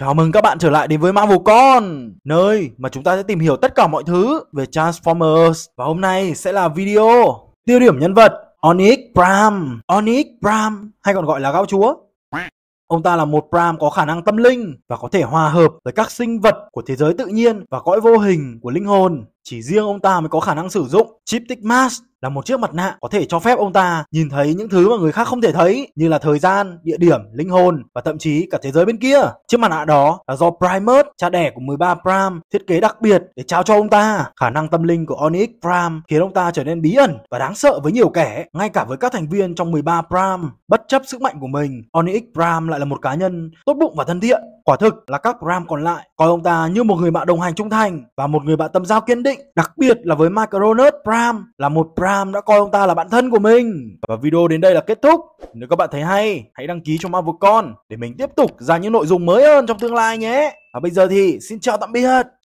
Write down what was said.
Chào mừng các bạn trở lại đến với Marvel Con, nơi mà chúng ta sẽ tìm hiểu tất cả mọi thứ về Transformers. Và hôm nay sẽ là video tiêu điểm nhân vật Onyx Prime. Onyx Prime hay còn gọi là Gao chúa. Ông ta là một Prime có khả năng tâm linh và có thể hòa hợp với các sinh vật của thế giới tự nhiên và cõi vô hình của linh hồn. Chỉ riêng ông ta mới có khả năng sử dụng Chiptic Mask là một chiếc mặt nạ có thể cho phép ông ta nhìn thấy những thứ mà người khác không thể thấy như là thời gian, địa điểm, linh hồn và thậm chí cả thế giới bên kia. Chiếc mặt nạ đó là do Primus, cha đẻ của 13 Pram, thiết kế đặc biệt để trao cho ông ta. Khả năng tâm linh của Onyx Pram khiến ông ta trở nên bí ẩn và đáng sợ với nhiều kẻ, ngay cả với các thành viên trong 13 Pram. Bất chấp sức mạnh của mình, Onyx Pram lại là một cá nhân tốt bụng và thân thiện. Quả thực là các Pram còn lại coi ông ta như một người bạn đồng hành trung thành và một người bạn tâm giao kiên định, đặc biệt là với Micronaut Pram là một Pram Ram đã coi ông ta là bạn thân của mình. Và video đến đây là kết thúc. Nếu các bạn thấy hay, hãy đăng ký cho Marvelcon để mình tiếp tục ra những nội dung mới hơn trong tương lai nhé. Và bây giờ thì xin chào tạm biệt.